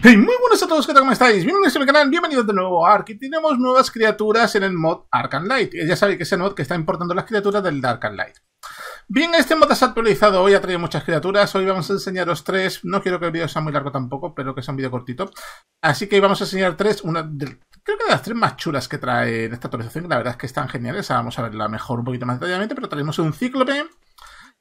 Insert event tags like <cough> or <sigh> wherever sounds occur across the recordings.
Hey, muy buenos a todos, ¿qué tal? ¿Cómo estáis? Bienvenidos a mi este canal, bienvenidos de nuevo a Ark. Y tenemos nuevas criaturas en el mod Ark Light. Ya sabéis que es el mod que está importando las criaturas del Dark and Light. Bien, este mod ha actualizado hoy, ha traído muchas criaturas. Hoy vamos a enseñaros tres. No quiero que el vídeo sea muy largo tampoco, pero que sea un vídeo cortito. Así que vamos a enseñar tres. Una de, creo que de las tres más chulas que trae esta actualización, la verdad es que están geniales. vamos a verla mejor un poquito más detalladamente, pero traemos un cíclope.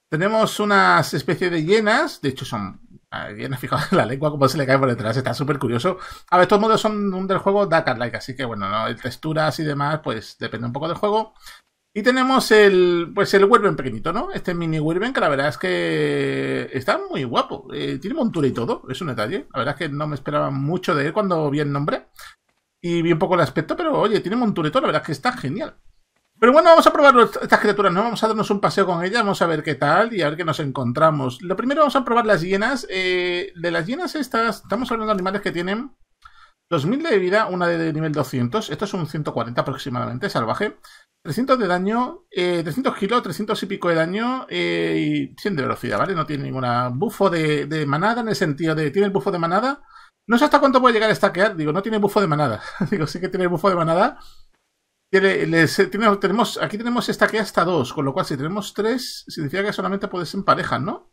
Tenemos unas especies de hienas, de hecho son Alguien ha fijado la lengua como se le cae por detrás, está súper curioso. A ver, estos modos son del juego Dakar Like, así que bueno, ¿no? texturas y demás, pues depende un poco del juego. Y tenemos el, pues el Werben pequeñito, ¿no? Este mini Werben que la verdad es que está muy guapo. Eh, tiene montura y todo, es un detalle. La verdad es que no me esperaba mucho de él cuando vi el nombre. Y vi un poco el aspecto, pero oye, tiene montura y todo, la verdad es que está genial. Pero bueno, vamos a probar estas criaturas, ¿no? Vamos a darnos un paseo con ellas, vamos a ver qué tal y a ver qué nos encontramos. Lo primero vamos a probar las hienas. Eh, de las hienas estas, estamos hablando de animales que tienen 2000 de vida, una de nivel 200. Esto es un 140 aproximadamente, salvaje. 300 de daño, eh, 300 kilos, 300 y pico de daño eh, y 100 de velocidad, ¿vale? No tiene ninguna bufo de, de manada en el sentido de... ¿Tiene el bufo de manada? No sé hasta cuánto puede llegar a stackear. Digo, no tiene bufo de manada. <laughs> Digo, sí que tiene bufo de manada tenemos, aquí tenemos esta que hasta dos, con lo cual si tenemos tres, significa que solamente puedes en pareja, ¿no?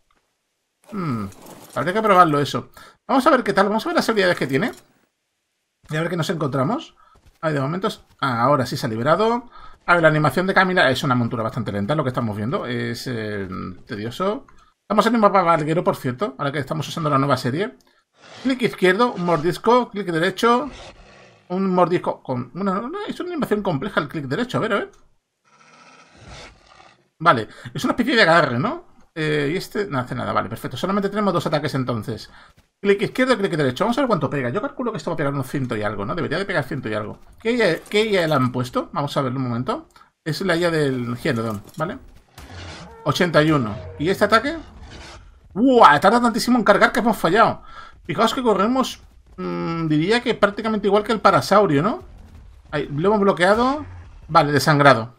Hmm, habría que probarlo eso. Vamos a ver qué tal, vamos a ver las habilidades que tiene. Y a ver qué nos encontramos. ver, de momento, ahora sí se ha liberado. A ver, la animación de Camila es una montura bastante lenta, lo que estamos viendo. Es eh, tedioso. Estamos en un mapa valguero, por cierto, ahora que estamos usando la nueva serie. Clic izquierdo, un mordisco, clic derecho, un mordisco con... Una, es una invasión compleja el clic derecho, a ver, a ver. Vale, es una especie de agarre, ¿no? Eh, y este no hace nada, vale, perfecto. Solamente tenemos dos ataques entonces. Clic izquierdo, clic derecho. Vamos a ver cuánto pega. Yo calculo que esto va a pegar unos ciento y algo, ¿no? Debería de pegar ciento y algo. ¿Qué ya, qué le han puesto? Vamos a ver un momento. Es la IA del Gielodon, ¿vale? 81. ¿Y este ataque? wow Tarda tantísimo en cargar que hemos fallado. Fijaos que corremos mmm, diría que prácticamente igual que el parasaurio, ¿no? Ahí, lo hemos bloqueado. Vale, desangrado.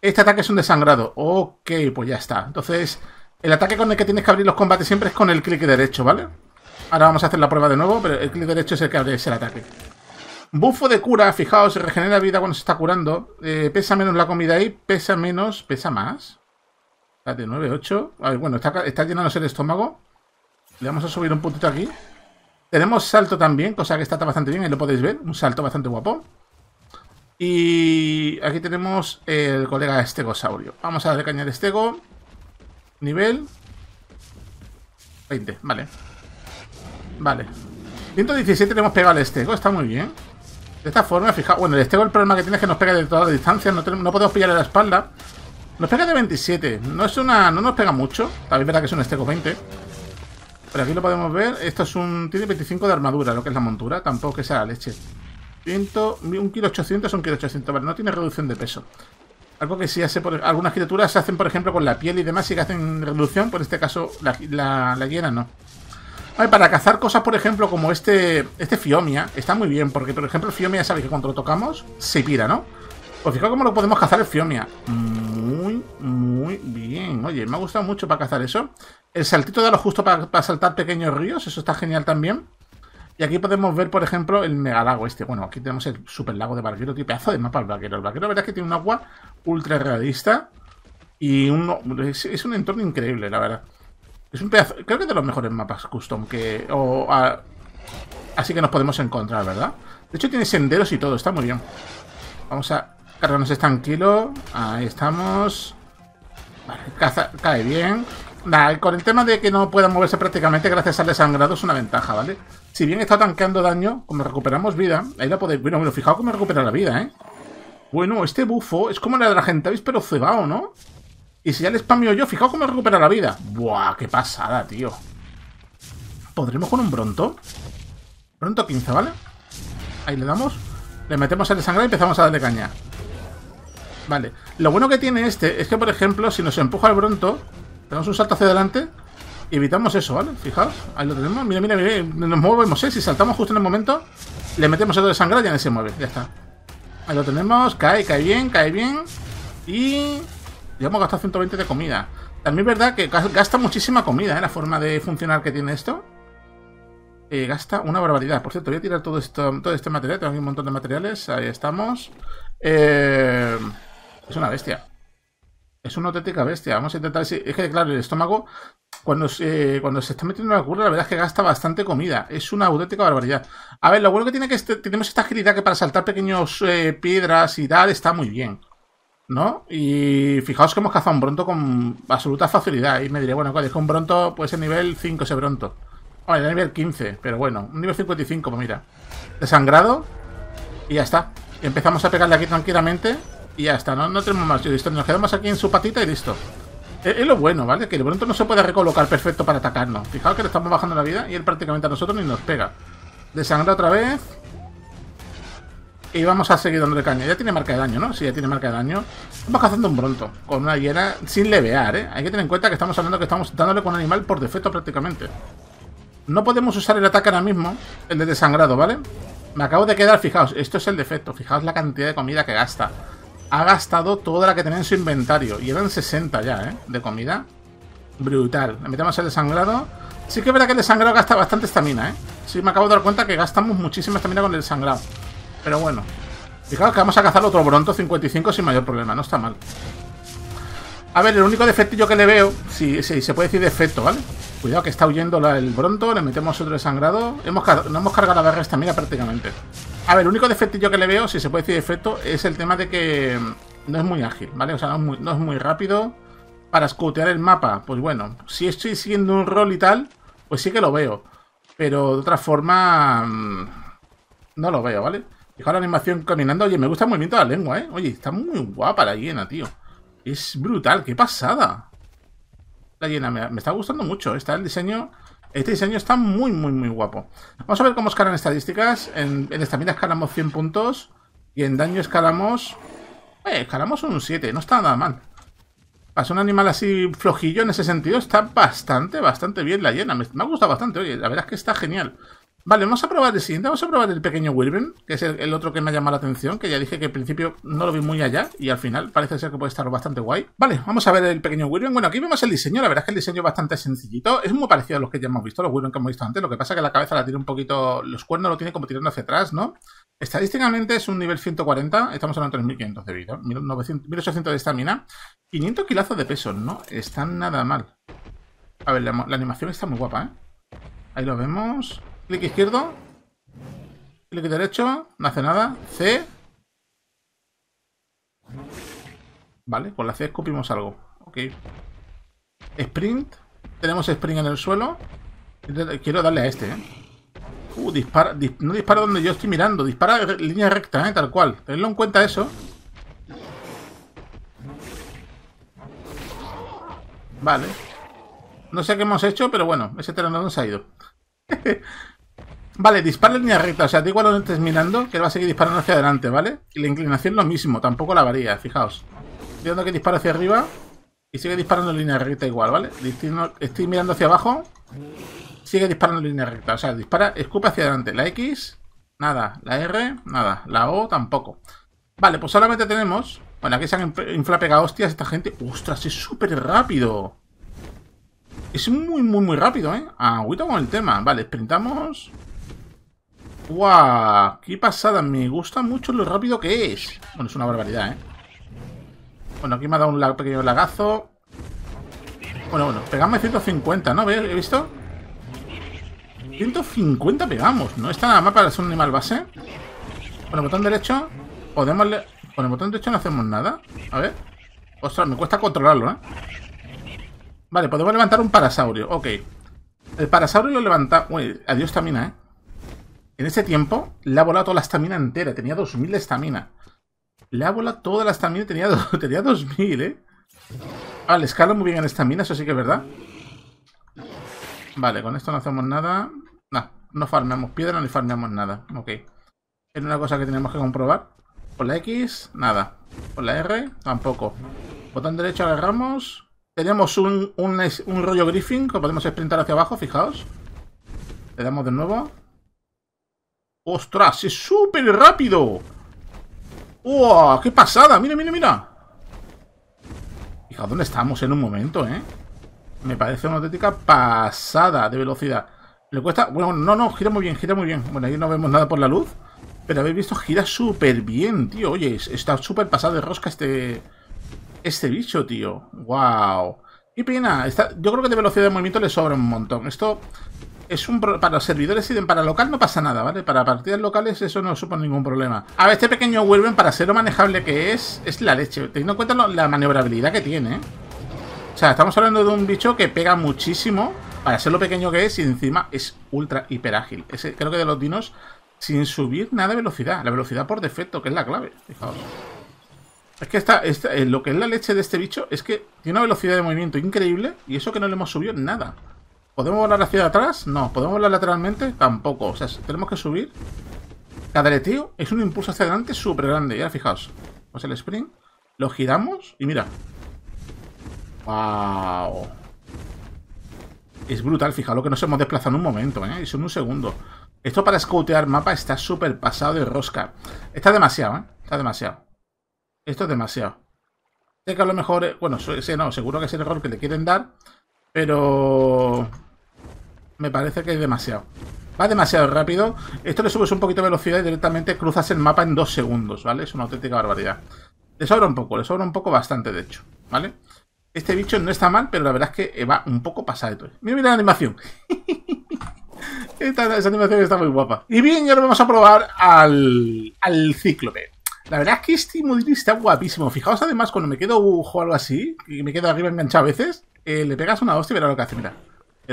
Este ataque es un desangrado. Ok, pues ya está. Entonces, el ataque con el que tienes que abrir los combates siempre es con el clic derecho, ¿vale? Ahora vamos a hacer la prueba de nuevo, pero el clic derecho es el que abre ese ataque. Bufo de cura, fijaos, regenera vida cuando se está curando. Eh, pesa menos la comida ahí, pesa menos, pesa más. De 9, 8. A ver, bueno, está, está el estómago. Le vamos a subir un puntito aquí. Tenemos salto también, cosa que está bastante bien, lo podéis ver, un salto bastante guapo. Y aquí tenemos el colega Estegosaurio. Vamos a darle caña al Estego. Nivel 20, vale. Vale. 117 tenemos pegado al Estego, está muy bien. De esta forma, fijaos, bueno, el Estego el problema que tiene es que nos pega de toda la distancia. no, no podemos pillarle la espalda. Nos pega de 27, no es una no nos pega mucho, también verdad que es un Estego 20. Por aquí lo podemos ver. Esto es un... Tiene 25 de armadura, lo que es la montura. Tampoco que sea la leche. Un kilo 800 son kilo 800. Vale, no tiene reducción de peso. Algo que sí hace... Por, algunas criaturas se hacen, por ejemplo, con la piel y demás. y que hacen reducción. Por este caso, la, la, hiena no. Vale, para cazar cosas, por ejemplo, como este... Este Fiomia. Está muy bien. Porque, por ejemplo, el Fiomia, sabe que cuando lo tocamos, se pira, ¿no? Pues fijaos cómo lo podemos cazar el Fionia. Muy, muy bien. Oye, me ha gustado mucho para cazar eso. El saltito de lo justo para, para, saltar pequeños ríos. Eso está genial también. Y aquí podemos ver, por ejemplo, el megalago este. Bueno, aquí tenemos el super lago de Barquero. Tío, pedazo de mapa el Barquero. El Barquero, verdad es que tiene un agua ultra realista. Y es, un entorno increíble, la verdad. Es un pedazo... Creo que es de los mejores mapas custom que... así que nos podemos encontrar, ¿verdad? De hecho, tiene senderos y todo. Está muy bien. Vamos a Cargarnos es tranquilo. Ahí estamos. Vale, caza, cae bien. con el tema de que no pueda moverse prácticamente gracias al desangrado es una ventaja, ¿vale? Si bien está tanqueando daño, como recuperamos vida, ahí la podéis... Bueno, bueno, fijaos cómo recupera la vida, ¿eh? Bueno, este bufo es como la de la gente, ¿veis? Pero cebao, ¿no? Y si ya le spameo yo, fijaos cómo recupera la vida. Buah, qué pasada, tío. ¿Podremos con un Bronto? pronto 15, ¿vale? Ahí le damos. Le metemos el desangrado y empezamos a darle caña. Vale. Lo bueno que tiene este es que, por ejemplo, si nos empuja el Bronto, tenemos un salto hacia adelante y evitamos eso, ¿vale? Fijaos, ahí lo tenemos. Mira, mira, mira, nos movemos, ¿eh? Si saltamos justo en el momento, le metemos el de sangre y ya no se mueve. Ya está. Ahí lo tenemos. Cae, cae bien, cae bien. Y... Ya hemos gastado 120 de comida. También es verdad que gasta muchísima comida, ¿eh? La forma de funcionar que tiene esto. Eh, gasta una barbaridad. Por cierto, voy a tirar todo, esto, todo este material. Tengo aquí un montón de materiales. Ahí estamos. Eh... Es una bestia. Es una auténtica bestia. Vamos a intentar... Es que, claro, el estómago, cuando se, cuando se está metiendo en la curva, la verdad es que gasta bastante comida. Es una auténtica barbaridad. A ver, lo bueno que tiene que este, tenemos esta agilidad que para saltar pequeños eh, piedras y tal está muy bien. ¿No? Y fijaos que hemos cazado un bronto con absoluta facilidad. Y me diré, bueno, cuál es un bronto, pues el nivel 5 ese bronto. Bueno, nivel 15, pero bueno, un nivel 55, pues mira. Desangrado. Y ya está. Empezamos a pegarle aquí tranquilamente. Y ya está, no, no tenemos más listo, Nos quedamos aquí en su patita y listo. Es, lo bueno, ¿vale? Que el pronto no se puede recolocar perfecto para atacarnos. Fijaos que le estamos bajando la vida y él prácticamente a nosotros ni nos pega. Desangra otra vez. Y vamos a seguir dándole caña. Ya tiene marca de daño, ¿no? Sí, ya tiene marca de daño. Estamos cazando un bronto. Con una hiena sin levear, ¿eh? Hay que tener en cuenta que estamos hablando que estamos dándole con un animal por defecto prácticamente. No podemos usar el ataque ahora mismo. El de desangrado, ¿vale? Me acabo de quedar, fijaos. Esto es el defecto. Fijaos la cantidad de comida que gasta ha gastado toda la que tenía en su inventario. Y eran 60 ya, ¿eh? De comida. Brutal. Le metemos el desangrado. Sí que es verdad que el desangrado gasta bastante estamina, ¿eh? Sí me acabo de dar cuenta que gastamos muchísima estamina con el desangrado. Pero bueno. Fijaos que vamos a cazar otro Bronto 55 sin mayor problema. No está mal. A ver, el único defectillo que le veo... sí, sí, se puede decir defecto, ¿vale? Cuidado que está huyendo el Bronto. Le metemos otro desangrado. Hemos, no hemos cargado la barra estamina prácticamente. A ver, el único defectillo que le veo, si se puede decir defecto, es el tema de que no es muy ágil, ¿vale? O sea, no es muy, rápido. Para escotear el mapa, pues bueno, si estoy siguiendo un rol y tal, pues sí que lo veo. Pero de otra forma, mm, no lo veo, ¿vale? Fijaos la animación caminando. Oye, me gusta el movimiento de la lengua, ¿eh? Oye, está muy guapa la hiena, tío. Es brutal, qué pasada. La hiena me, me está gustando mucho. ¿eh? Está el diseño este diseño está muy, muy, muy guapo. Vamos a ver cómo escalan estadísticas. En, en estamina escalamos 100 puntos. Y en daño escalamos... Eh, escalamos un 7. No está nada mal. Para un animal así flojillo en ese sentido, está bastante, bastante bien la llena. Me, me ha gustado bastante, oye. La verdad es que está genial. Vale, vamos a probar el siguiente. Vamos a probar el pequeño Wilburn, que es el, otro que me ha llamado la atención, que ya dije que al principio no lo vi muy allá y al final parece ser que puede estar bastante guay. Vale, vamos a ver el pequeño Wilburn. Bueno, aquí vemos el diseño. La verdad es que el diseño es bastante sencillito. Es muy parecido a los que ya hemos visto, los Wilburn que hemos visto antes. Lo que pasa es que la cabeza la tiene un poquito... Los cuernos lo tiene como tirando hacia atrás, ¿no? Estadísticamente es un nivel 140, estamos hablando de 1500 de vida, 1.800 de estamina, 500 kilazos de peso, no está nada mal. A ver, la animación está muy guapa, ¿eh? Ahí lo vemos. Clic izquierdo. Clic derecho. No hace nada. C. Vale, con la C escupimos algo. Ok. Sprint. Tenemos sprint en el suelo. Quiero darle a este, ¿eh? Uh, dispara, no dispara donde yo estoy mirando, dispara línea recta, ¿eh? tal cual. Tenedlo en cuenta eso. Vale. No sé qué hemos hecho, pero bueno, ese terreno no se ha ido. <laughs> Vale, dispara en línea recta, o sea, da igual donde estés mirando, que él va a seguir disparando hacia adelante, ¿vale? Y la inclinación lo mismo, tampoco la varía, fijaos. viendo que dispara hacia arriba y sigue disparando en línea recta igual, ¿vale? Estoy mirando hacia abajo, sigue disparando en línea recta, o sea, dispara, escupe hacia adelante. La X, nada. La R, nada. La O, tampoco. Vale, pues solamente tenemos... Bueno, aquí se han inflapegado hostias esta gente. ¡Ostras, es súper rápido! Es muy, muy, muy rápido, ¿eh? Agüita con el tema. Vale, sprintamos... ¡Guau! ¡Qué pasada! Me gusta mucho lo rápido que es. Bueno, es una barbaridad, ¿eh? Bueno, aquí me ha dado un pequeño lagazo. Bueno, bueno, pegamos 150, ¿no? ¿He visto? 150 pegamos. No está nada más para ser un animal base. Con el botón derecho podemos... Con el botón derecho no hacemos nada. A ver. Ostras, me cuesta controlarlo, ¿eh? Vale, podemos levantar un parasaurio. Ok. El parasaurio lo levanta... Uy, adiós también, ¿eh? En ese tiempo le ha volado toda la estamina entera. Tenía 2000 de estamina. Le ha volado toda la estamina tenía, <laughs> tenía 2000, ¿eh? Ah, escala muy bien en estamina, eso sí que es verdad. Vale, con esto no hacemos nada. No, no farmeamos piedra ni farmeamos nada. Ok. Es una cosa que tenemos que comprobar. Con la X, nada. Por la R, tampoco. Botón derecho agarramos. Tenemos un, un, un rollo griffin que podemos sprintar hacia abajo, fijaos. Le damos de nuevo. ¡Ostras! ¡Es súper rápido! ¡Wow! ¡Qué pasada! ¡Mira, mira, mira! Fija, ¿dónde estamos en un momento, eh? Me parece una auténtica pasada de velocidad. Le cuesta... Bueno, no, no, gira muy bien, gira muy bien. Bueno, ahí no vemos nada por la luz. Pero habéis visto, gira súper bien, tío. Oye, está súper pasado de rosca este... Este bicho, tío. ¡Wow! Qué pena. Está... Yo creo que de velocidad de movimiento le sobra un montón. Esto es un para los servidores y para local no pasa nada, ¿vale? Para partidas locales eso no supone ningún problema. A ver, este pequeño vuelven, para ser lo manejable que es, es la leche, teniendo en cuenta la maniobrabilidad que tiene. ¿eh? O sea, estamos hablando de un bicho que pega muchísimo para ser lo pequeño que es y encima es ultra hiper ágil. Ese, creo que de los dinos sin subir nada de velocidad. La velocidad por defecto, que es la clave, Es que eh, lo que es la leche de este bicho es que tiene una velocidad de movimiento increíble y eso que no le hemos subido nada. ¿Podemos volar hacia atrás? No. ¿Podemos volar lateralmente? Tampoco. O sea, tenemos que subir. Cada tío! es un impulso hacia adelante súper grande. Ya fijaos. Pues el sprint. Lo giramos y mira. ¡Wow! Es brutal, fijaos lo que nos hemos desplazado en un momento, ¿eh? Y son un segundo. Esto para scoutear mapa está súper pasado y rosca. Está demasiado, ¿eh? Está demasiado. Esto es demasiado. Sé que a lo mejor... Eh, bueno, no, seguro que es el error que le quieren dar. Pero... Me parece que es demasiado. Va demasiado rápido. Esto le subes un poquito de velocidad y directamente cruzas el mapa en dos segundos, ¿vale? Es una auténtica barbaridad. Le sobra un poco, le sobra un poco bastante, de hecho, ¿vale? Este bicho no está mal, pero la verdad es que va un poco pasado. Mira, mira la animación. <laughs> Esta, esa animación está muy guapa. Y bien, ya ahora vamos a probar al, al cíclope. La verdad es que este modelo está guapísimo. Fijaos además cuando me quedo o algo así, y me quedo arriba enganchado a veces, eh, le pegas una hostia y lo que hace, mira.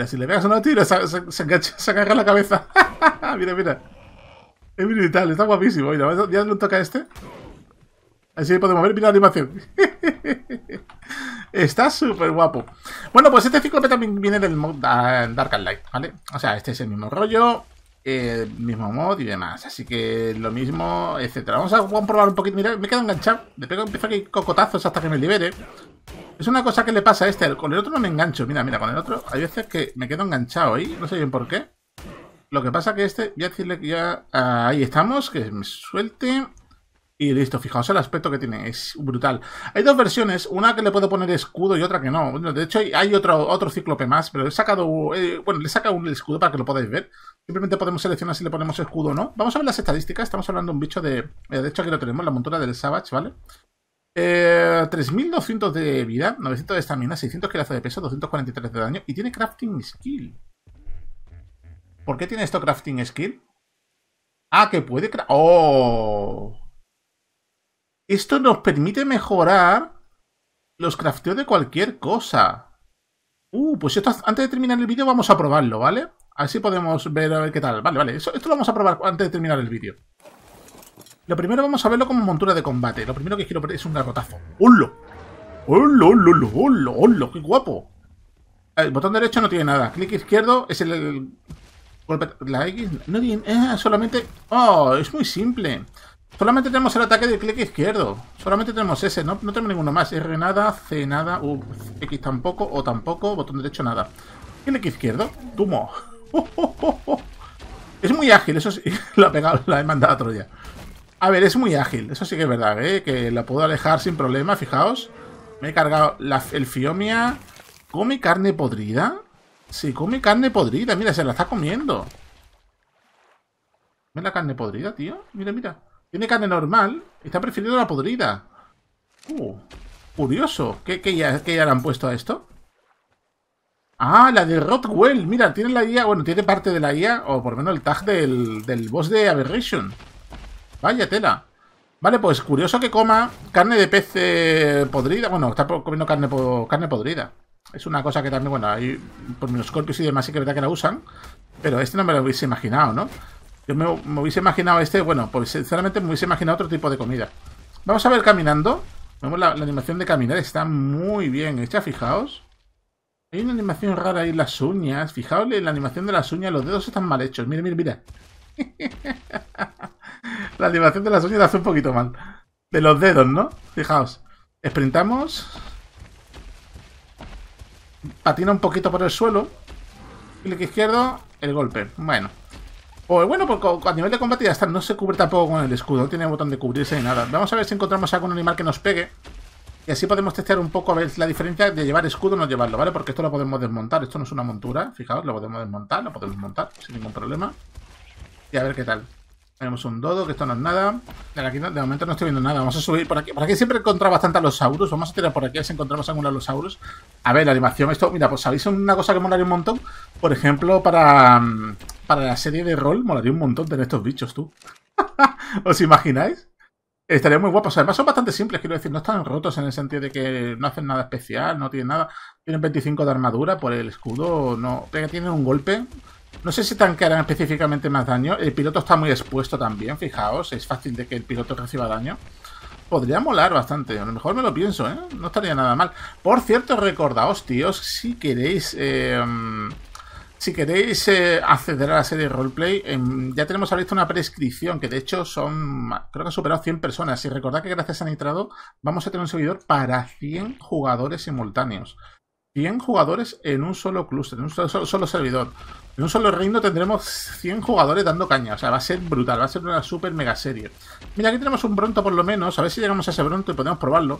si le pegas una hostia, se, se agarra la cabeza. <laughs> mira, mira. Es brutal, está guapísimo. ya le toca a este. Así podemos ver, mira la animación. <laughs> Está súper guapo. Bueno, pues este ciclope también viene del mod ah, Dark and Light, ¿vale? O sea, este es el mismo rollo, el mismo mod y demás. Así que lo mismo, etcétera. Vamos a, probar un poquito. Mira, me quedo enganchado. Le pego, empiezo aquí cocotazos hasta que me libere. Es una cosa que le pasa a este. Con el otro no me engancho. Mira, mira, con el otro hay veces que me quedo enganchado ahí. No sé bien por qué. Lo que pasa que este, voy a decirle que ya... Ah, ahí estamos, que me suelte. Y listo, fijaos el aspecto que tiene, es brutal. Hay dos versiones, una que le puedo poner escudo y otra que no. de hecho, hay otro, otro cíclope más, pero he sacado... Eh, bueno, le he sacado un escudo para que lo podáis ver. Simplemente podemos seleccionar si le ponemos escudo o no. Vamos a ver las estadísticas, estamos hablando de un bicho de... De hecho, aquí lo tenemos, la montura del Savage, ¿vale? 3.200 eh, de vida, 900 de estamina, 600 kilazo de peso, 243 de daño y tiene crafting skill. ¿Por qué tiene esto crafting skill? Ah, que puede... ¡Oh! Esto nos permite mejorar los crafteos de cualquier cosa. Uh, pues esto antes de terminar el vídeo vamos a probarlo, ¿vale? Así podemos ver a ver qué tal. Vale, vale, esto lo vamos a probar antes de terminar el vídeo. Lo primero vamos a verlo como montura de combate. Lo primero que quiero es un garrotazo. ¡Hullo! ¡Hullo, hullo, hullo, hullo! ¡Qué guapo! El botón derecho no tiene nada. Clic izquierdo es el... la X... No tiene... Eh, solamente... ¡Oh! Es muy simple. Solamente tenemos el ataque del clic izquierdo. Solamente tenemos ese. No, no tenemos ninguno más. R nada, C nada, U, X tampoco, O tampoco, botón derecho nada. Clic izquierdo. Tumo. <laughs> es muy ágil, eso sí. la, <laughs> he pegado, la he mandado otro Troya. A ver, es muy ágil, eso sí que es verdad, ¿eh? que la puedo alejar sin problema, fijaos. Me he cargado el Fiomia. ¿Come carne podrida? Sí, come carne podrida, mira, se la está comiendo. ¿Ves la carne podrida, tío? Mira, mira. Tiene carne normal, está prefiriendo la podrida. Uh, curioso. ¿Qué, ya, ya le han puesto a esto? Ah, la de Rothwell. Mira, tiene la IA, bueno, tiene parte de la IA, o por lo menos el tag del, del boss de Aberration. Vaya tela. Vale, pues curioso que coma carne de pez podrida. Bueno, está comiendo carne, carne podrida. Es una cosa que también, bueno, hay por menos corpios y demás sí que verdad que la usan. Pero este no me lo hubiese imaginado, ¿no? Yo me, hubiese imaginado este, bueno, pues sinceramente me hubiese imaginado otro tipo de comida. Vamos a ver caminando. Vemos la, animación de caminar, está muy bien hecha, fijaos. Hay una animación rara ahí, las uñas. Fijaos en la animación de las uñas, los dedos están mal hechos. Mira, mira, mira. <laughs> La animación de la uñas hace un poquito mal. De los dedos, ¿no? Fijaos. Sprintamos. Patina un poquito por el suelo. Clic izquierdo, el golpe. Bueno. O bueno, porque a nivel de combate ya está. No se cubre tampoco con el escudo. No tiene botón de cubrirse ni nada. Vamos a ver si encontramos algún animal que nos pegue. Y así podemos testear un poco a ver la diferencia de llevar escudo o no llevarlo, ¿vale? Porque esto lo podemos desmontar. Esto no es una montura. Fijaos, lo podemos desmontar, lo podemos montar sin ningún problema. Y a ver qué tal. Tenemos un dodo, que esto no es nada. De, momento no estoy viendo nada. Vamos a subir por aquí. Por aquí siempre encontrado bastante a los sauros Vamos a tirar por aquí a ver si encontramos los sauros A ver, la animación, esto... Mira, pues sabéis una cosa que molaría un montón. Por ejemplo, para, mm, para la serie de rol, molaría un montón tener estos bichos, tú. <laughs> ¿Os imagináis? Estaría muy guapos. Además son bastante simples, quiero decir, no están rotos en el sentido de que no hacen nada especial, no tienen nada. Tienen 25 de armadura por el escudo, no. Pero Tienen un golpe no sé si tanquearán específicamente más daño. El piloto está muy expuesto también, fijaos. Es fácil de que el piloto reciba daño. Podría molar bastante. A lo mejor me lo pienso, ¿eh? No estaría nada mal. Por cierto, recordaos, tíos, si queréis... Em, si queréis eh, acceder a la serie Roleplay, em, ya tenemos abierta una prescripción, que de hecho son, creo que han superado 100 personas. Y recordad que gracias a Nitrado vamos a tener un servidor para 100 jugadores simultáneos. 100 jugadores en un solo clúster, en un solo, servidor. En un solo reino tendremos 100 jugadores dando caña. O sea, va a ser brutal, va a ser una super mega serie. Mira, aquí tenemos un Bronto por lo menos. A ver si llegamos a ese Bronto y podemos probarlo.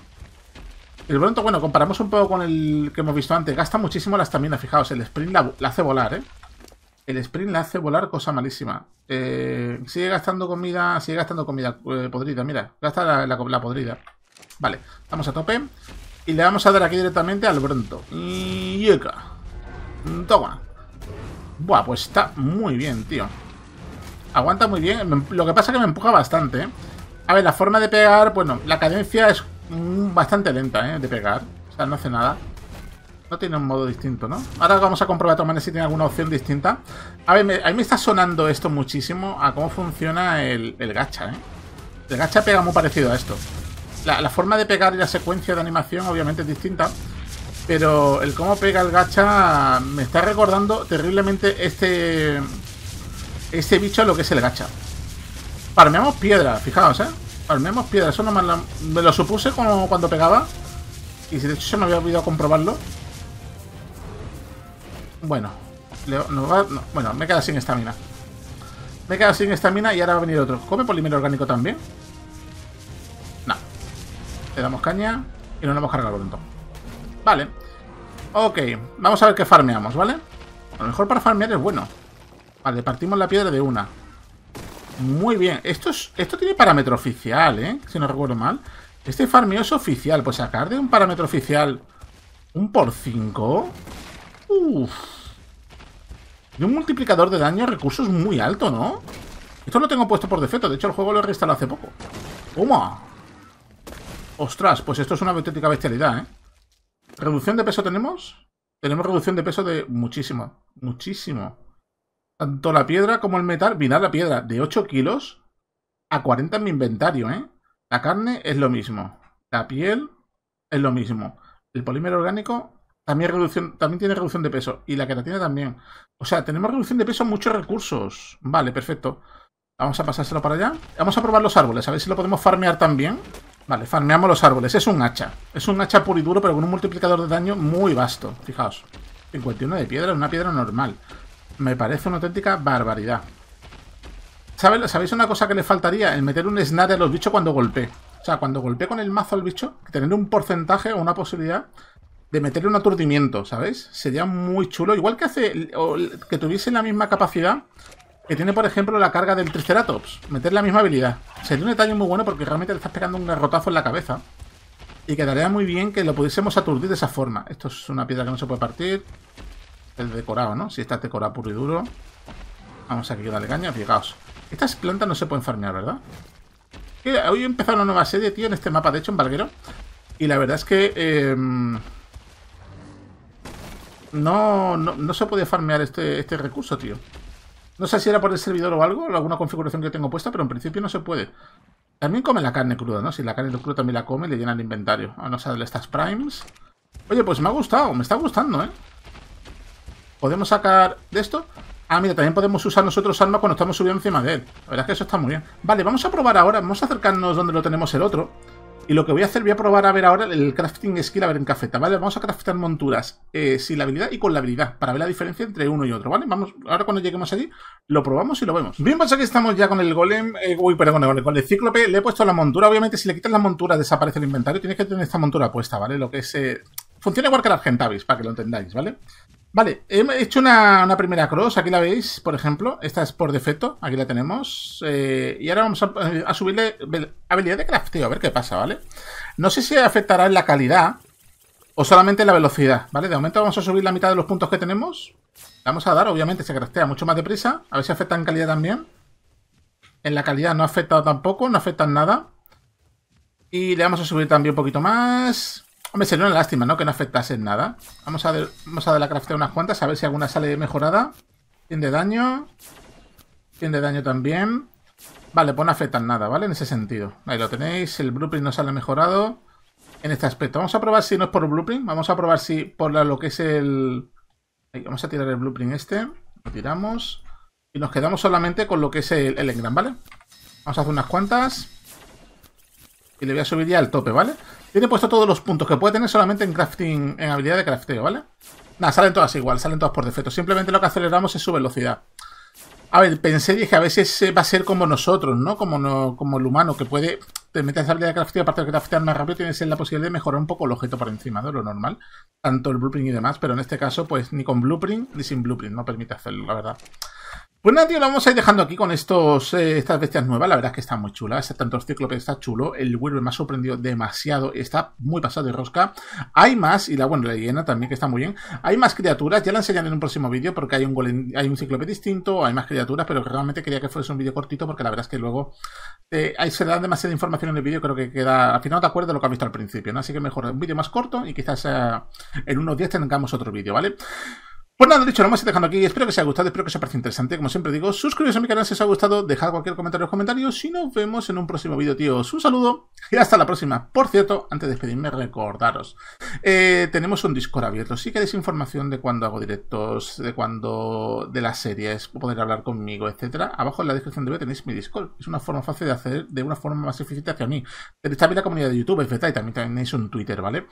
El Bronto, bueno, comparamos un poco con el que hemos visto antes. Gasta muchísimo Las estamina, fijaos. El sprint la, hace volar, ¿eh? El sprint la hace volar, cosa malísima. Eh, sigue gastando comida, sigue gastando comida eh, podrida. Mira, gasta la, la, la podrida. Vale, vamos a tope. Y le vamos a dar aquí directamente al Bronto. Yeka. Toma. Buah, pues está muy bien, tío. Aguanta muy bien. Lo que pasa es que me empuja bastante, ¿eh? A ver, la forma de pegar... Bueno, la cadencia es mm, bastante lenta, ¿eh? De pegar. O sea, no hace nada. No tiene un modo distinto, ¿no? Ahora vamos a comprobar de si tiene alguna opción distinta. A ver, a mí me está sonando esto muchísimo a cómo funciona el, el gacha, ¿eh? El gacha pega muy parecido a esto. La, forma de pegar y la secuencia de animación obviamente es distinta. Pero el cómo pega el gacha me está recordando terriblemente este... Este bicho lo que es el gacha. Parmeamos piedra, fijaos, ¿eh? Parmeamos piedra. Eso no me lo, me lo supuse como cuando pegaba. Y de hecho se me había olvidado comprobarlo. Bueno. bueno, me queda sin estamina. Me queda sin estamina y ahora va a venir otro. ¿Come polímero orgánico también? Le damos caña y nos lo hemos cargado pronto. Vale. Ok, vamos a ver qué farmeamos, ¿vale? A lo mejor para farmear es bueno. Vale, partimos la piedra de una. Muy bien. Esto, es, esto tiene parámetro oficial, ¿eh? Si no recuerdo mal. Este farmeo es oficial. Pues sacar de un parámetro oficial un por 5. Uf. De un multiplicador de daño recursos muy alto, ¿no? Esto lo tengo puesto por defecto. De hecho, el juego lo he reinstalado hace poco. ¡Uma! Ostras, pues esto es una auténtica bestialidad, ¿eh? ¿Reducción de peso tenemos? Tenemos reducción de peso de muchísimo, muchísimo. Tanto la piedra como el metal. Mirad la piedra, de 8 kilos a 40 en mi inventario, ¿eh? La carne es lo mismo. La piel es lo mismo. El polímero orgánico también, reducción, también tiene reducción de peso. Y la queratina también. O sea, tenemos reducción de peso en muchos recursos. Vale, perfecto. Vamos a pasárselo para allá. Vamos a probar los árboles, a ver si lo podemos farmear también. Vale, farmeamos los árboles. Es un hacha. Es un hacha puro y duro, pero con un multiplicador de daño muy vasto. Fijaos. 51 de piedra, una piedra normal. Me parece una auténtica barbaridad. ¿Sabéis una cosa que le faltaría? El meter un snare a los bichos cuando golpee. O sea, cuando golpee con el mazo al bicho, tener un porcentaje o una posibilidad de meterle un aturdimiento, ¿sabéis? Sería muy chulo. Igual que hace. que tuviese la misma capacidad que tiene, por ejemplo, la carga del Triceratops. Meter la misma habilidad. Sería un detalle muy bueno porque realmente le estás pegando un garrotazo en la cabeza. Y quedaría muy bien que lo pudiésemos aturdir de esa forma. Esto es una piedra que no se puede partir. El decorado, ¿no? Si está decorado puro y duro. Vamos a aquí, dale caña. Fijaos. Estas plantas no se pueden farmear, ¿verdad? hoy he empezado una nueva serie, tío, en este mapa, de hecho, en barguero. Y la verdad es que... Em, no, no, no, se puede farmear este, este recurso, tío. No sé si era por el servidor o algo, alguna configuración que tengo puesta, pero en principio no se puede. También come la carne cruda, ¿no? Si la carne cruda también la come, le llena el inventario. A no sale estas primes. Oye, pues me ha gustado, me está gustando, ¿eh? Podemos sacar de esto. Ah, mira, también podemos usar nosotros armas cuando estamos subiendo encima de él. La verdad es que eso está muy bien. Vale, vamos a probar ahora. Vamos a acercarnos donde lo tenemos el otro. Y lo que voy a hacer, voy a probar a ver ahora el crafting skill, a ver en cafeta, ¿vale? Vamos a craftar monturas eh, sin la habilidad y con la habilidad, para ver la diferencia entre uno y otro, ¿vale? Vamos, ahora cuando lleguemos allí, lo probamos y lo vemos. Bien, pues aquí estamos ya con el golem, eh, uy, perdón, con el, con cíclope, le he puesto la montura, obviamente si le quitas la montura desaparece el inventario, tienes que tener esta montura puesta, ¿vale? Lo que es... Eh, funciona igual que el Argentavis, para que lo entendáis, ¿vale? Vale, he hecho una, primera cross, aquí la veis, por ejemplo. Esta es por defecto, aquí la tenemos. Eh, y ahora vamos a, subirle habilidad de crafteo, a ver qué pasa, ¿vale? No sé si afectará en la calidad o solamente en la velocidad, ¿vale? De momento vamos a subir la mitad de los puntos que tenemos. Vamos a dar, obviamente se craftea mucho más deprisa. A ver si afecta en calidad también. En la calidad no ha afectado tampoco, no afecta en nada. Y le vamos a subir también un poquito más. Hombre, sería una lástima, ¿no? Que no afectasen nada. Vamos a, ver vamos a dar la craftear unas cuantas, a ver si alguna sale mejorada. tiene de daño. tiene daño también. Vale, pues no afectan nada, ¿vale? En ese sentido. Ahí lo tenéis, el blueprint no sale mejorado en este aspecto. Vamos a probar si no es por blueprint, vamos a probar si por lo que es el... vamos a tirar el blueprint este, lo tiramos. Y nos quedamos solamente con lo que es el, el engram, ¿vale? Vamos a hacer unas cuantas y le voy a subir ya al tope, ¿vale? Tiene puesto todos los puntos que puede tener solamente en crafting, en habilidad de crafteo, ¿vale? Nada, salen todas igual, salen todas por defecto. Simplemente lo que aceleramos es su velocidad. A ver, pensé, y dije, a veces va a ser como nosotros, ¿no? Como, como el humano que puede... Te metes habilidad de crafteo, aparte de craftear más rápido, tienes la posibilidad de mejorar un poco el objeto por encima de lo normal. Tanto el blueprint y demás, pero en este caso, pues ni con blueprint ni sin blueprint. No permite hacerlo, la verdad. Pues nada, tío, lo vamos a ir dejando aquí con estos, eh, estas bestias nuevas. La verdad es que están muy chulas. Este tanto Cíclope está chulo. El huevo me ha sorprendido demasiado. Está muy pasado de rosca. Hay más, y la, bueno, la hiena también, que está muy bien. Hay más criaturas. Ya la enseñaré en un próximo vídeo porque hay un, hay un Cíclope distinto. Hay más criaturas, pero realmente quería que fuese un vídeo cortito porque la verdad es que luego eh, ahí se da demasiada información en el vídeo. Creo que queda. Al final no te acuerdas de lo que ha visto al principio, ¿no? Así que mejor un vídeo más corto y quizás eh, en unos días tengamos otro vídeo, ¿vale? Pues nada, dicho, lo vamos a dejando aquí. Espero que os haya gustado, espero que os haya parecido interesante. Como siempre digo, suscribiros a mi canal si os ha gustado, dejad cualquier comentario en los comentarios y nos vemos en un próximo vídeo, tío. Un saludo y hasta la próxima. Por cierto, antes de despedirme, recordaros, eh, tenemos un Discord abierto. Si queréis información de cuando hago directos, de cuando de las series, poder hablar conmigo, etcétera, abajo en la descripción de vídeo tenéis mi Discord. Es una forma fácil de hacer, de una forma más eficiente hacia mí. está también la comunidad de YouTube, es y también tenéis un Twitter, ¿vale?